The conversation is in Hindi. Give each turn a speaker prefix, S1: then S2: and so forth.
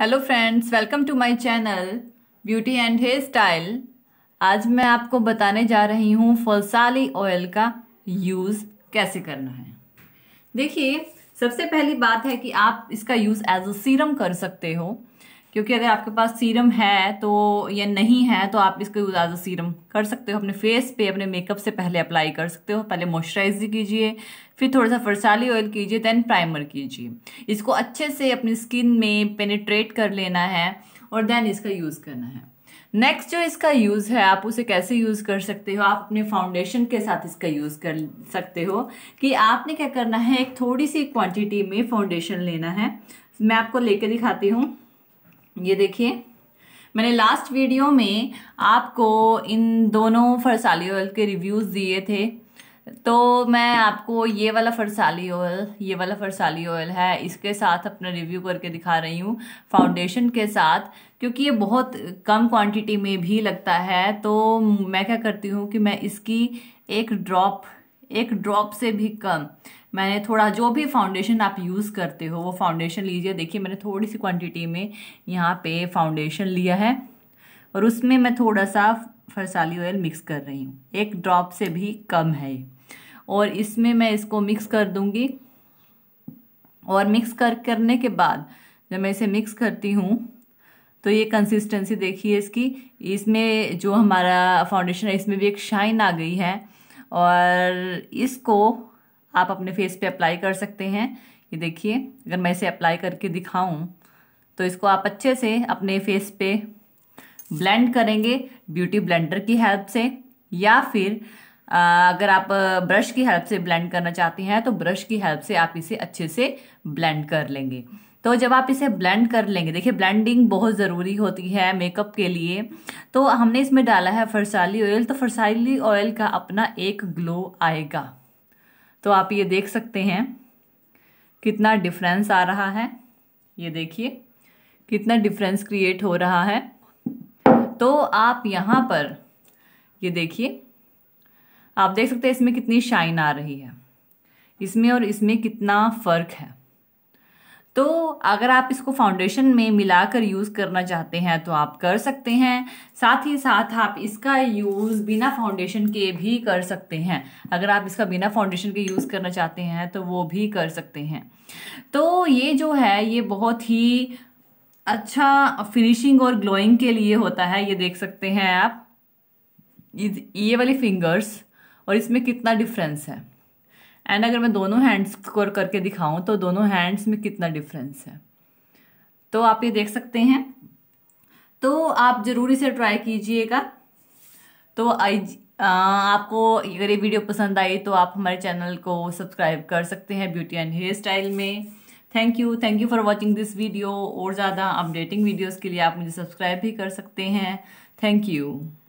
S1: hello friends welcome to my channel beauty and hairstyle आज मैं आपको बताने जा रही हूँ फलसाली ऑयल का यूज़ कैसे करना है देखिए सबसे पहली बात है कि आप इसका यूज़ एज अ सीरम कर सकते हो क्योंकि अगर आपके पास सीरम है तो या नहीं है तो आप इसको यूज़ सीरम कर सकते हो अपने फेस पे अपने मेकअप से पहले अप्लाई कर सकते हो पहले मॉइस्चराइज कीजिए फिर थोड़ा सा फरसाली ऑयल कीजिए देन प्राइमर कीजिए इसको अच्छे से अपनी स्किन में पेनिट्रेट कर लेना है और देन इसका यूज़ करना है नेक्स्ट जो इसका यूज़ है आप उसे कैसे यूज़ कर सकते हो आप अपने फाउंडेशन के साथ इसका यूज़ कर सकते हो कि आपने क्या करना है एक थोड़ी सी क्वांटिटी में फाउंडेशन लेना है मैं आपको लेके दिखाती हूँ ये देखिए मैंने लास्ट वीडियो में आपको इन दोनों फरसाली ऑयल के रिव्यूज़ दिए थे तो मैं आपको ये वाला फरसाली ऑयल ये वाला फरसाली ऑयल है इसके साथ अपना रिव्यू करके दिखा रही हूँ फाउंडेशन के साथ क्योंकि ये बहुत कम क्वांटिटी में भी लगता है तो मैं क्या करती हूँ कि मैं इसकी एक ड्रॉप एक ड्रॉप से भी कम मैंने थोड़ा जो भी फाउंडेशन आप यूज़ करते हो वो फाउंडेशन लीजिए देखिए मैंने थोड़ी सी क्वांटिटी में यहाँ पे फाउंडेशन लिया है और उसमें मैं थोड़ा सा फरसाली ऑयल मिक्स कर रही हूँ एक ड्रॉप से भी कम है ये और इसमें मैं इसको मिक्स कर दूँगी और मिक्स कर करने के बाद जब मैं इसे मिक्स करती हूँ तो ये कंसिस्टेंसी देखिए इसकी इसमें जो हमारा फाउंडेशन है इसमें भी एक शाइन आ गई है और इसको आप अपने फेस पे अप्लाई कर सकते हैं ये देखिए अगर मैं इसे अप्लाई करके दिखाऊं तो इसको आप अच्छे से अपने फेस पे ब्लेंड करेंगे ब्यूटी ब्लेंडर की हेल्प से या फिर अगर आप ब्रश की हेल्प से ब्लेंड करना चाहते हैं तो ब्रश की हेल्प से आप इसे अच्छे से ब्लेंड कर लेंगे तो जब आप इसे ब्लेंड कर लेंगे देखिए ब्लेंडिंग बहुत ज़रूरी होती है मेकअप के लिए तो हमने इसमें डाला है फरसाली ऑयल तो फरसाली ऑयल का अपना एक ग्लो आएगा तो आप ये देख सकते हैं कितना डिफरेंस आ रहा है ये देखिए कितना डिफरेंस क्रिएट हो रहा है तो आप यहाँ पर ये देखिए आप देख सकते हैं इसमें कितनी शाइन आ रही है इसमें और इसमें कितना फ़र्क है तो अगर आप इसको फाउंडेशन में मिलाकर यूज़ करना चाहते हैं तो आप कर सकते हैं साथ ही साथ आप इसका यूज़ बिना फाउंडेशन के भी कर सकते हैं अगर आप इसका बिना फाउंडेशन के यूज़ करना चाहते हैं तो वो भी कर सकते हैं तो ये जो है ये बहुत ही अच्छा फिनिशिंग और ग्लोइंग के लिए होता है ये देख सकते हैं आप ये वाली फिंगर्स और इसमें कितना डिफरेंस है एंड अगर मैं दोनों हैंड्स स्कोर करके दिखाऊं तो दोनों हैंड्स में कितना डिफरेंस है तो आप ये देख सकते हैं तो आप ज़रूर इसे ट्राई कीजिएगा तो आई आपको अगर ये वीडियो पसंद आई तो आप हमारे चैनल को सब्सक्राइब कर सकते हैं ब्यूटी एंड हेयर स्टाइल में thank you thank you for watching this video और ज़्यादा अपडेटिंग वीडियोज़ के लिए आप मुझे सब्सक्राइब भी कर सकते हैं थैंक यू